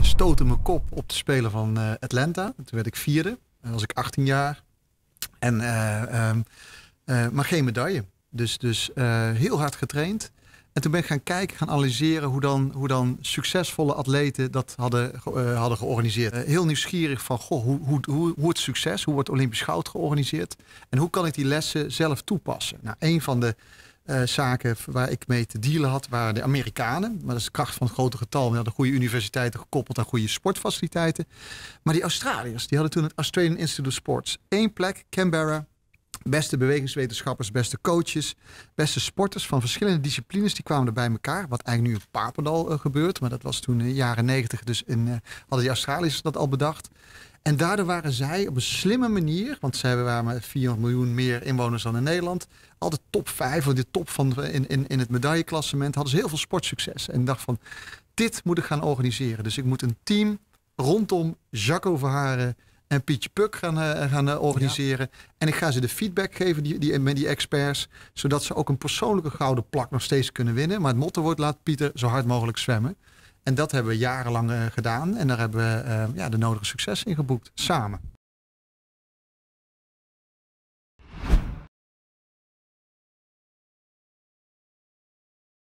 Eh, stootte mijn kop op de speler van eh, Atlanta. Toen werd ik vierde. Dan was ik 18 jaar. En, eh, ehm, maar geen medaille. Dus, dus heel hard getraind. En toen ben ik gaan kijken, gaan analyseren hoe dan, hoe dan succesvolle atleten dat hadden, hadden georganiseerd. heel nieuwsgierig van goh, hoe, hoe, hoe, hoe het succes, hoe wordt Olympisch goud georganiseerd? En hoe kan ik die lessen zelf toepassen? Nou, een van de eh, zaken waar ik mee te dealen had, waren de Amerikanen. Maar dat is de kracht van het grote getal. We hadden goede universiteiten gekoppeld aan goede sportfaciliteiten. Maar die Australiërs, die hadden toen het Australian Institute of Sports. één plek, Canberra. Beste bewegingswetenschappers, beste coaches, beste sporters van verschillende disciplines, die kwamen er bij elkaar. Wat eigenlijk nu een Papendal eh, gebeurt, maar dat was toen in eh, de jaren negentig. Dus in, hadden die Australiërs dat al bedacht. En daardoor waren zij op een slimme manier, want zij waren met 400 miljoen meer inwoners dan in Nederland, altijd top 5, of de top van in, in, in het medailleklassement, hadden ze heel veel sportsucces. En dacht van, dit moet ik gaan organiseren. Dus ik moet een team rondom Jacco Verharen en Pietje Puk gaan, eh, gaan eh, organiseren. En ik ga ze de feedback geven die, die, met die experts, zodat ze ook een persoonlijke gouden plak nog steeds kunnen winnen. Maar het motto wordt, laat Pieter zo hard mogelijk zwemmen. En dat hebben we jarenlang eh, gedaan. En daar hebben we eh, ja, de nodige succes in geboekt, samen.